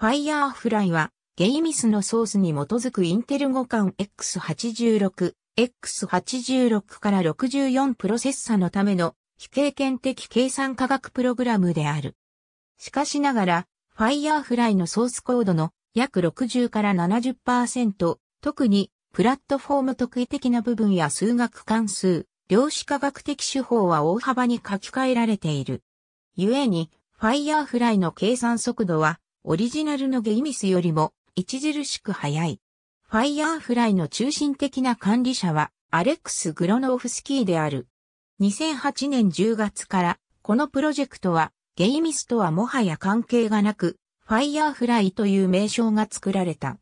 ファイヤーフライは、ゲイミスのソースに基づくインテル互換 X86、X86 から64プロセッサのための非経験的計算科学プログラムである。しかしながら、ファイヤーフライのソースコードの約60から70%、特にプラットフォーム特異的な部分や数学関数、量子科学的手法は大幅に書き換えられている。故に、ファイヤーフライの計算速度はオリジナルのゲイミスよりも著しく早い。ファイヤーフライの中心的な管理者はアレックス・グロノフスキーである。2008年10月からこのプロジェクトはゲイミスとはもはや関係がなく、ファイヤーフライという名称が作られた。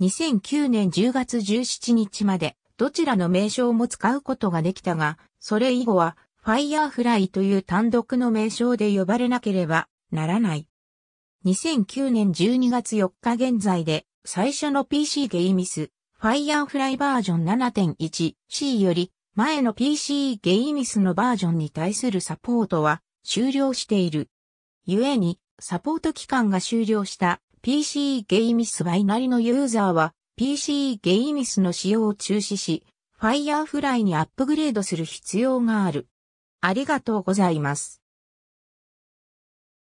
2009年10月17日までどちらの名称も使うことができたが、それ以後はファイヤーフライという単独の名称で呼ばれなければならない。2009年12月4日現在で、最初の PC ゲイミス、Firefly バージョン 7.1C より、前の PC ゲイミスのバージョンに対するサポートは終了している。故に、サポート期間が終了した PC ゲイミスバイナリのユーザーは PC ゲイミスの使用を中止し、Firefly にアップグレードする必要がある。ありがとうございます。